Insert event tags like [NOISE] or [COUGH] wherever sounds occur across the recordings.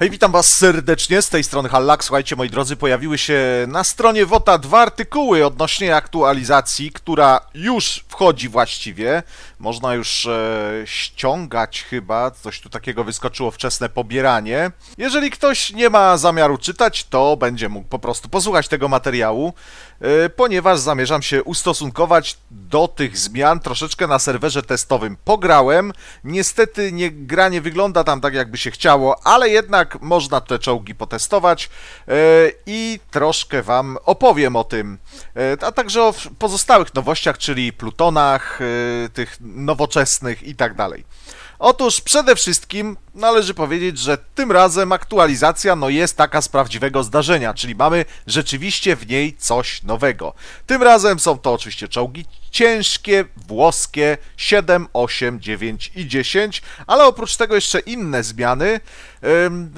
Hej, witam Was serdecznie, z tej strony Hallak. Słuchajcie, moi drodzy, pojawiły się na stronie WOTA dwa artykuły odnośnie aktualizacji, która już wchodzi właściwie. Można już e, ściągać chyba, coś tu takiego wyskoczyło, wczesne pobieranie. Jeżeli ktoś nie ma zamiaru czytać, to będzie mógł po prostu posłuchać tego materiału. E, ponieważ zamierzam się ustosunkować do tych zmian troszeczkę na serwerze testowym. Pograłem, niestety nie, gra nie wygląda tam tak jakby się chciało, ale jednak można te czołgi potestować e, i troszkę Wam opowiem o tym, e, a także o pozostałych nowościach, czyli plutonach, tych nowoczesnych i tak dalej. Otóż przede wszystkim należy powiedzieć, że tym razem aktualizacja no jest taka z prawdziwego zdarzenia, czyli mamy rzeczywiście w niej coś nowego. Tym razem są to oczywiście czołgi ciężkie, włoskie 7, 8, 9 i 10, ale oprócz tego jeszcze inne zmiany,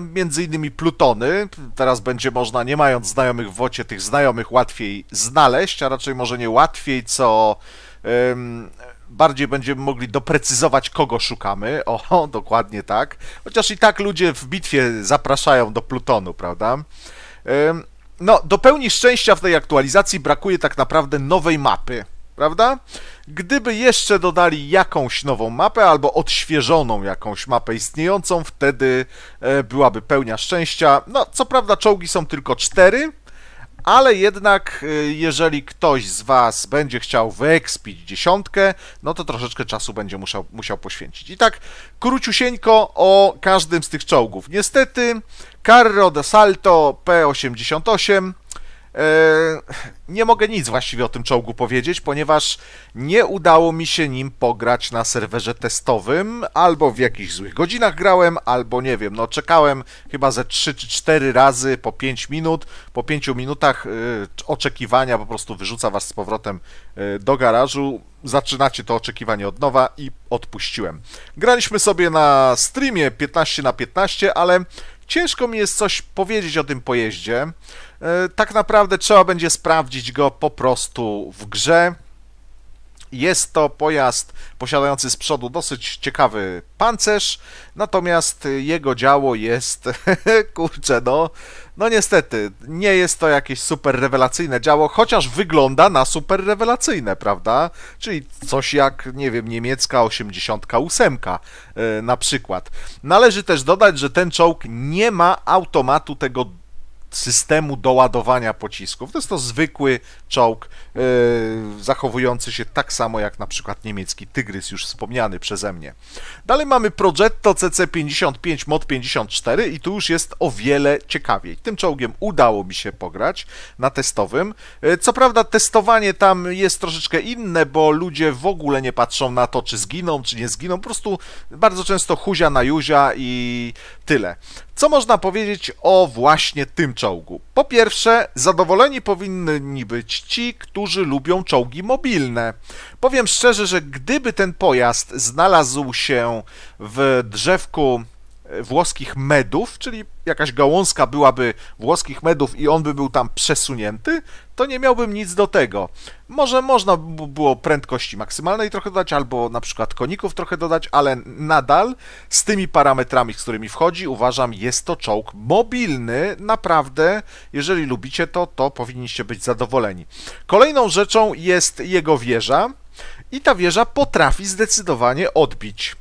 między innymi plutony. Teraz będzie można, nie mając znajomych w wocie, tych znajomych łatwiej znaleźć, a raczej może nie łatwiej, co bardziej będziemy mogli doprecyzować, kogo szukamy. [LAUGHS] O, dokładnie tak. Chociaż i tak ludzie w bitwie zapraszają do Plutonu, prawda? No, do pełni szczęścia w tej aktualizacji brakuje tak naprawdę nowej mapy, prawda? Gdyby jeszcze dodali jakąś nową mapę albo odświeżoną jakąś mapę istniejącą, wtedy e, byłaby pełnia szczęścia. No, co prawda czołgi są tylko cztery, ale jednak y, jeżeli ktoś z Was będzie chciał wyekspić dziesiątkę, no to troszeczkę czasu będzie musiał, musiał poświęcić. I tak króciusieńko o każdym z tych czołgów. Niestety Carro de Salto P88 E, nie mogę nic właściwie o tym czołgu powiedzieć, ponieważ nie udało mi się nim pograć na serwerze testowym, albo w jakichś złych godzinach grałem, albo nie wiem, no czekałem chyba ze 3 czy 4 razy po 5 minut. Po 5 minutach e, oczekiwania po prostu wyrzuca was z powrotem e, do garażu. Zaczynacie to oczekiwanie od nowa i odpuściłem. Graliśmy sobie na streamie 15 na 15, ale Ciężko mi jest coś powiedzieć o tym pojeździe. E, tak naprawdę trzeba będzie sprawdzić go po prostu w grze. Jest to pojazd posiadający z przodu dosyć ciekawy pancerz, natomiast jego działo jest, [LAUGHS] kurczę, no, no niestety, nie jest to jakieś super rewelacyjne działo, chociaż wygląda na super rewelacyjne, prawda? Czyli coś jak, nie wiem, niemiecka 88 e, na przykład. Należy też dodać, że ten czołg nie ma automatu tego systemu doładowania pocisków. To jest to zwykły czołg e, zachowujący się tak samo jak na przykład niemiecki Tygrys, już wspomniany przeze mnie. Dalej mamy Progetto CC-55 Mod 54 i tu już jest o wiele ciekawiej. Tym czołgiem udało mi się pograć na testowym. E, co prawda testowanie tam jest troszeczkę inne, bo ludzie w ogóle nie patrzą na to, czy zginą, czy nie zginą. Po prostu bardzo często huzia na juzia i tyle. Co można powiedzieć o właśnie tym czołgu? czołgu. Po pierwsze, zadowoleni powinni być ci, którzy lubią czołgi mobilne. Powiem szczerze, że gdyby ten pojazd znalazł się w drzewku E, włoskich medów, czyli jakaś gałązka byłaby włoskich medów i on by był tam przesunięty, to nie miałbym nic do tego. Może można by było prędkości maksymalnej trochę dodać, albo na przykład koników trochę dodać, ale nadal z tymi parametrami, z którymi wchodzi, uważam, jest to czołg mobilny. Naprawdę, jeżeli lubicie to, to powinniście być zadowoleni. Kolejną rzeczą jest jego wieża i ta wieża potrafi zdecydowanie odbić.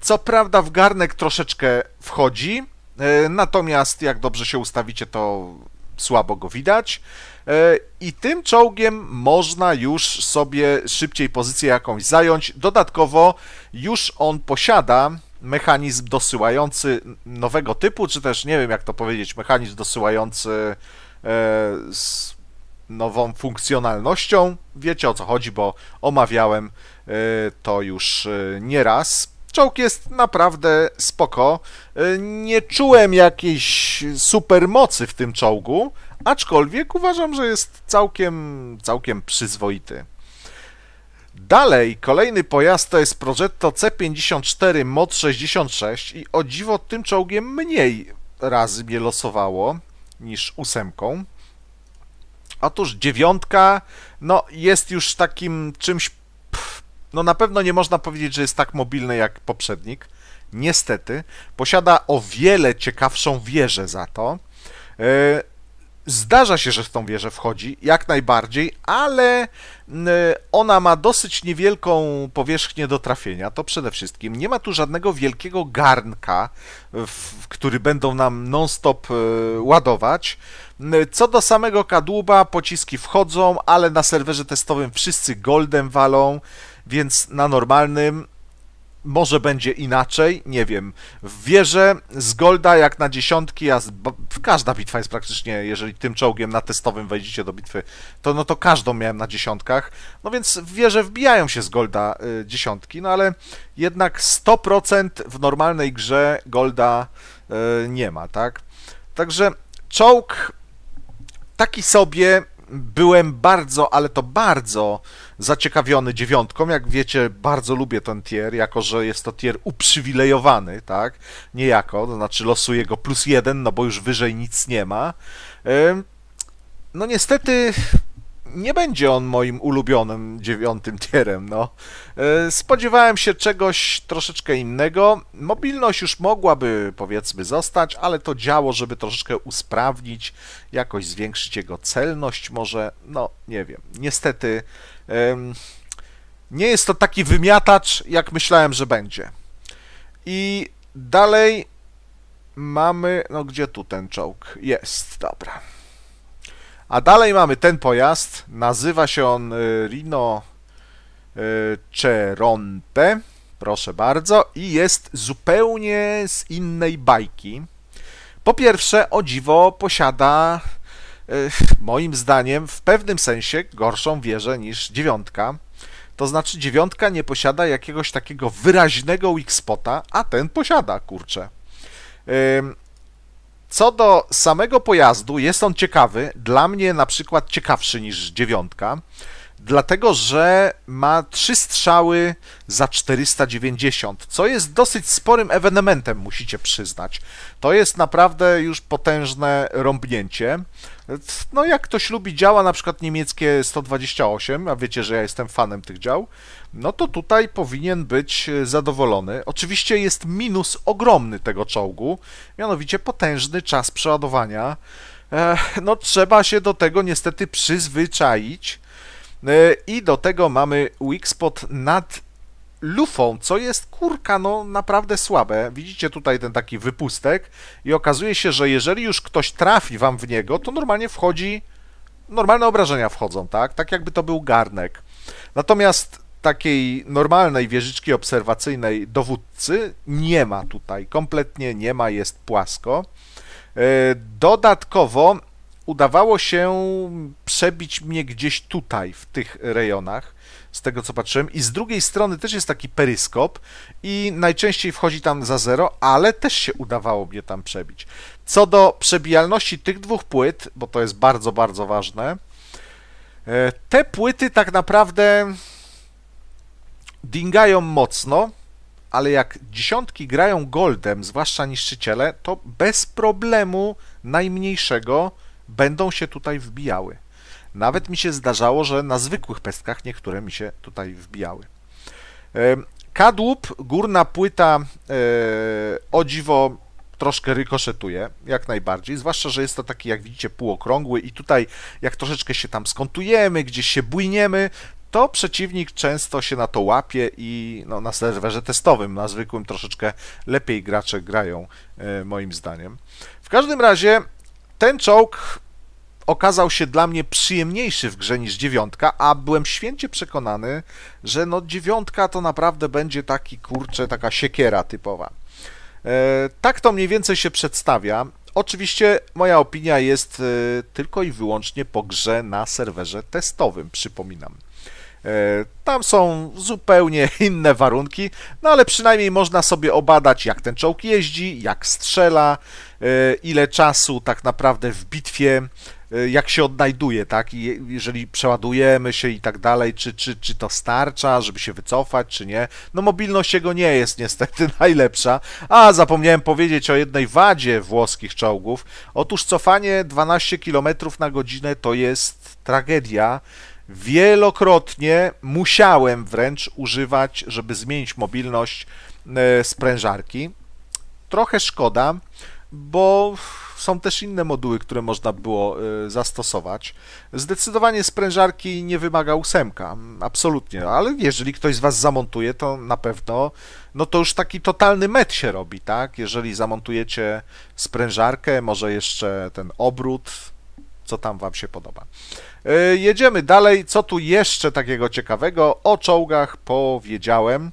Co prawda w garnek troszeczkę wchodzi, e, natomiast jak dobrze się ustawicie, to słabo go widać. E, I tym czołgiem można już sobie szybciej pozycję jakąś zająć. Dodatkowo już on posiada mechanizm dosyłający nowego typu, czy też nie wiem jak to powiedzieć, mechanizm dosyłający z e, nową funkcjonalnością. Wiecie o co chodzi, bo omawiałem e, to już e, nieraz. Czołg jest naprawdę spoko. E, nie czułem jakiejś supermocy w tym czołgu, aczkolwiek uważam, że jest całkiem, całkiem przyzwoity. Dalej, kolejny pojazd to jest Progetto C54 Mod 66 i o dziwo tym czołgiem mniej razy mnie losowało niż ósemką. Otóż dziewiątka, no jest już takim czymś, pff, no na pewno nie można powiedzieć, że jest tak mobilny jak poprzednik. Niestety, posiada o wiele ciekawszą wieżę za to. E, Zdarza się, że w tą wieżę wchodzi, jak najbardziej, ale ona ma dosyć niewielką powierzchnię do trafienia. To przede wszystkim nie ma tu żadnego wielkiego garnka, w który będą nam non-stop e, ładować. Co do samego kadłuba, pociski wchodzą, ale na serwerze testowym wszyscy goldem walą, więc na normalnym może będzie inaczej, nie wiem. Wierzę z Golda jak na dziesiątki, a z, każda bitwa jest praktycznie, jeżeli tym czołgiem na testowym wejdziecie do bitwy, to no to każdą miałem na dziesiątkach. No więc wierzę, wbijają się z Golda y, dziesiątki, no ale jednak 100% w normalnej grze Golda y, nie ma, tak? Także czołg taki sobie byłem bardzo, ale to bardzo zaciekawiony dziewiątką. Jak wiecie, bardzo lubię ten tier, jako że jest to tier uprzywilejowany, tak? Niejako, to znaczy losuję go plus jeden, no bo już wyżej nic nie ma. No niestety nie będzie on moim ulubionym dziewiątym tierem, no. E, spodziewałem się czegoś troszeczkę innego. Mobilność już mogłaby, powiedzmy, zostać, ale to działo, żeby troszeczkę usprawnić, jakoś zwiększyć jego celność może, no, nie wiem. Niestety nie jest to taki wymiatacz, jak myślałem, że będzie. I dalej mamy, no gdzie tu ten czołg? Jest, dobra. A dalej mamy ten pojazd. Nazywa się on y, Rino y, Ceronte. Proszę bardzo. I jest zupełnie z innej bajki. Po pierwsze, o dziwo posiada y, moim zdaniem w pewnym sensie gorszą wieżę niż dziewiątka. To znaczy dziewiątka nie posiada jakiegoś takiego wyraźnego weak spota, a ten posiada, kurczę. Co do samego pojazdu, jest on ciekawy. Dla mnie na przykład ciekawszy niż dziewiątka dlatego że ma 3 strzały za 490, co jest dosyć sporym ewenementem, musicie przyznać. To jest naprawdę już potężne rąbnięcie. No jak ktoś lubi działa, na przykład niemieckie 128, a wiecie, że ja jestem fanem tych dział, no to tutaj powinien być e, zadowolony. Oczywiście jest minus ogromny tego czołgu, mianowicie potężny czas przeładowania. E, no trzeba się do tego niestety przyzwyczaić E, I do tego mamy weak spot nad lufą, co jest kurka, no naprawdę słabe. Widzicie tutaj ten taki wypustek i okazuje się, że jeżeli już ktoś trafi wam w niego, to normalnie wchodzi, normalne obrażenia wchodzą, tak? Tak jakby to był garnek. Natomiast takiej normalnej wieżyczki obserwacyjnej dowódcy nie ma tutaj, kompletnie nie ma, jest płasko. E, dodatkowo udawało się przebić mnie gdzieś tutaj, w tych rejonach, z tego co patrzyłem. I z drugiej strony też jest taki peryskop i najczęściej wchodzi tam za zero, ale też się udawało mnie tam przebić. Co do przebijalności tych dwóch płyt, bo to jest bardzo, bardzo ważne, e, te płyty tak naprawdę dingają mocno, ale jak dziesiątki grają goldem, zwłaszcza niszczyciele, to bez problemu najmniejszego będą się tutaj wbijały. Nawet mi się zdarzało, że na zwykłych pestkach niektóre mi się tutaj wbijały. Kadłub, górna płyta e, o dziwo troszkę rykoszetuje, jak najbardziej, zwłaszcza, że jest to taki, jak widzicie, półokrągły i tutaj jak troszeczkę się tam skontujemy, gdzieś się bujniemy, to przeciwnik często się na to łapie i no, na serwerze testowym, na zwykłym troszeczkę lepiej gracze grają, e, moim zdaniem. W każdym razie ten czołg okazał się dla mnie przyjemniejszy w grze niż dziewiątka, a byłem święcie przekonany, że no dziewiątka to naprawdę będzie taki kurczę, taka siekiera typowa. E, tak to mniej więcej się przedstawia. Oczywiście moja opinia jest e, tylko i wyłącznie po grze na serwerze testowym, przypominam. E, tam są zupełnie [LAUGHS] inne warunki, no ale przynajmniej można sobie obadać, jak ten czołg jeździ, jak strzela, E, ile czasu tak naprawdę w bitwie, e, jak się odnajduje, tak? I jeżeli przeładujemy się i tak dalej, czy, czy, czy to starcza, żeby się wycofać, czy nie. No mobilność jego nie jest niestety [LAUGHS] najlepsza. A, zapomniałem powiedzieć o jednej wadzie włoskich czołgów. Otóż cofanie 12 km na godzinę to jest tragedia. Wielokrotnie musiałem wręcz używać, żeby zmienić mobilność e, sprężarki. Trochę szkoda bo są też inne moduły, które można było y, zastosować. Zdecydowanie sprężarki nie wymaga ósemka, absolutnie, ale jeżeli ktoś z Was zamontuje, to na pewno, no to już taki totalny met się robi, tak? Jeżeli zamontujecie sprężarkę, może jeszcze ten obrót, co tam Wam się podoba. Y, jedziemy dalej, co tu jeszcze takiego ciekawego o czołgach powiedziałem.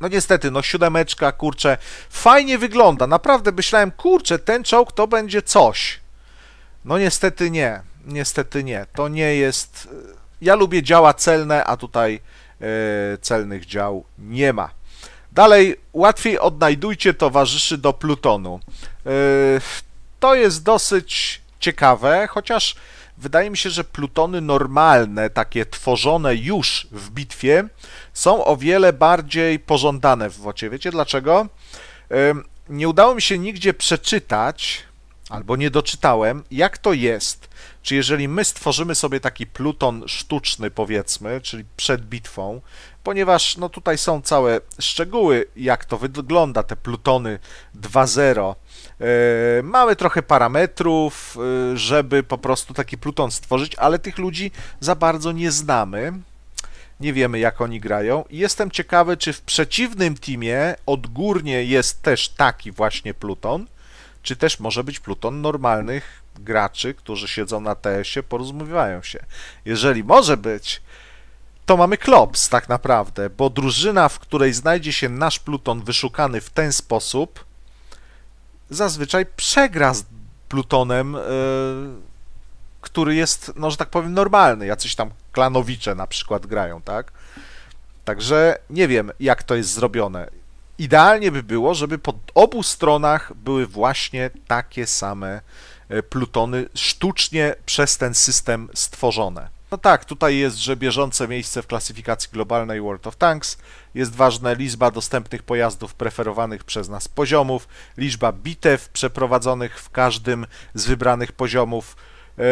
No niestety, no siódemeczka, kurczę, fajnie wygląda. Naprawdę myślałem, kurczę, ten czołg to będzie coś. No niestety nie, niestety nie. To nie jest... E, ja lubię działa celne, a tutaj e, celnych dział nie ma. Dalej, łatwiej odnajdujcie towarzyszy do Plutonu. E, to jest dosyć ciekawe, chociaż wydaje mi się, że plutony normalne, takie tworzone już w bitwie, są o wiele bardziej pożądane w wocie. Wiecie dlaczego? Nie udało mi się nigdzie przeczytać, albo nie doczytałem, jak to jest, czy jeżeli my stworzymy sobie taki pluton sztuczny, powiedzmy, czyli przed bitwą, ponieważ no tutaj są całe szczegóły, jak to wygląda, te plutony 2.0. Yy, e, mamy trochę parametrów, e, żeby po prostu taki pluton stworzyć, ale tych ludzi za bardzo nie znamy. Nie wiemy, jak oni grają. Jestem ciekawy, czy w przeciwnym teamie odgórnie jest też taki właśnie pluton czy też może być pluton normalnych graczy, którzy siedzą na TS-ie, porozumiewają się. Jeżeli może być, to mamy klops tak naprawdę, bo drużyna, w której znajdzie się nasz pluton wyszukany w ten sposób, zazwyczaj przegra z plutonem, yy, który jest, no że tak powiem, normalny. Jacyś tam klanowicze na przykład grają, tak? Także nie wiem, jak to jest zrobione idealnie by było, żeby po obu stronach były właśnie takie same e, plutony sztucznie przez ten system stworzone. No tak, tutaj jest, że bieżące miejsce w klasyfikacji globalnej World of Tanks jest ważna liczba dostępnych pojazdów preferowanych przez nas poziomów, liczba bitew przeprowadzonych w każdym z wybranych poziomów, e,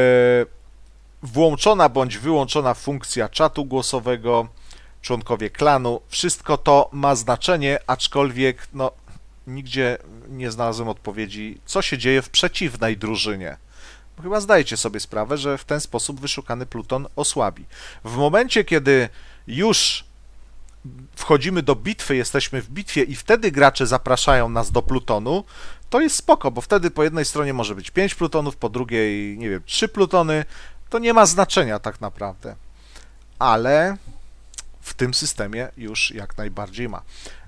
włączona bądź wyłączona funkcja czatu głosowego, członkowie klanu. Wszystko to ma znaczenie, aczkolwiek no, nigdzie nie znalazłem odpowiedzi, co się dzieje w przeciwnej drużynie. Bo chyba zdajecie sobie sprawę, że w ten sposób wyszukany Pluton osłabi. W momencie, kiedy już wchodzimy do bitwy, jesteśmy w bitwie i wtedy gracze zapraszają nas do Plutonu, to jest spoko, bo wtedy po jednej stronie może być 5 Plutonów, po drugiej, nie wiem, 3 Plutony. To nie ma znaczenia tak naprawdę. Ale w tym systemie już jak najbardziej ma.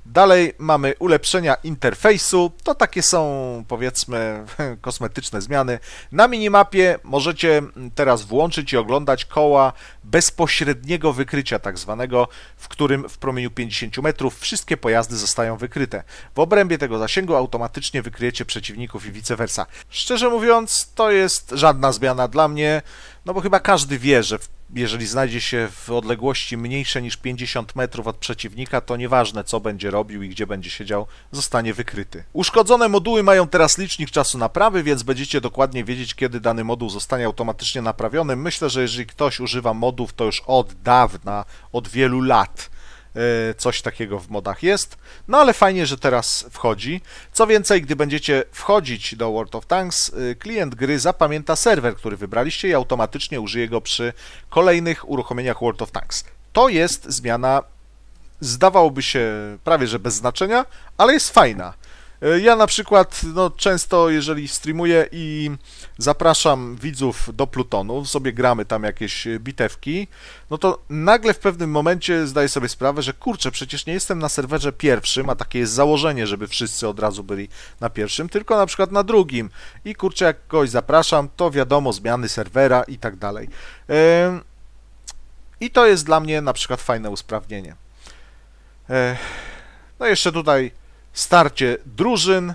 Dalej mamy ulepszenia interfejsu. To takie są, powiedzmy, [LAUGHS] kosmetyczne zmiany. Na minimapie możecie teraz włączyć i oglądać koła bezpośredniego wykrycia, tak zwanego, w którym w promieniu 50 metrów wszystkie pojazdy zostają wykryte. W obrębie tego zasięgu automatycznie wykryjecie przeciwników i vice versa. Szczerze mówiąc, to jest żadna zmiana dla mnie, no bo chyba każdy wie, że w jeżeli znajdzie się w odległości mniejszej niż 50 metrów od przeciwnika, to nieważne co będzie robił i gdzie będzie siedział, zostanie wykryty. Uszkodzone moduły mają teraz licznik czasu naprawy, więc będziecie dokładnie wiedzieć, kiedy dany moduł zostanie automatycznie naprawiony. Myślę, że jeżeli ktoś używa modów, to już od dawna, od wielu lat E, coś takiego w modach jest. No ale fajnie, że teraz wchodzi. Co więcej, gdy będziecie wchodzić do World of Tanks, e, klient gry zapamięta serwer, który wybraliście i automatycznie użyje go przy kolejnych uruchomieniach World of Tanks. To jest zmiana, zdawałoby się prawie że bez znaczenia, ale jest fajna. E, ja na przykład no, często, jeżeli streamuję i zapraszam widzów do Plutonu, sobie gramy tam jakieś e, bitewki, no to nagle w pewnym momencie zdaję sobie sprawę, że kurczę, przecież nie jestem na serwerze pierwszym, a takie jest założenie, żeby wszyscy od razu byli na pierwszym, tylko na przykład na drugim. I kurczę, jak kogoś zapraszam, to wiadomo, zmiany serwera i tak dalej. I to jest dla mnie na przykład fajne usprawnienie. E, no jeszcze tutaj starcie drużyn.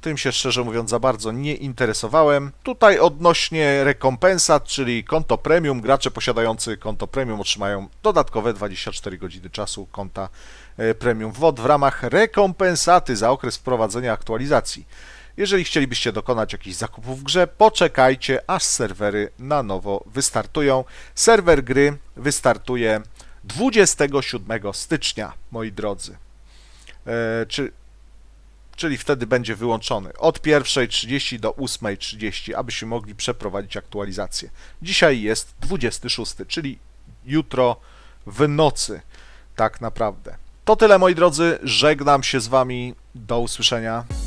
Tym się szczerze mówiąc za bardzo nie interesowałem. Tutaj odnośnie rekompensat, czyli konto premium, gracze posiadający konto premium otrzymają dodatkowe 24 godziny czasu konta e, premium WOD w ramach rekompensaty za okres wprowadzenia aktualizacji. Jeżeli chcielibyście dokonać jakichś zakupów w grze, poczekajcie aż serwery na nowo wystartują. Serwer gry wystartuje 27 stycznia, moi drodzy. E, czy czyli wtedy będzie wyłączony od 1.30 do 8.30, abyśmy mogli przeprowadzić aktualizację. Dzisiaj jest 26, czyli jutro w nocy tak naprawdę. To tyle moi drodzy, żegnam się z Wami, do usłyszenia.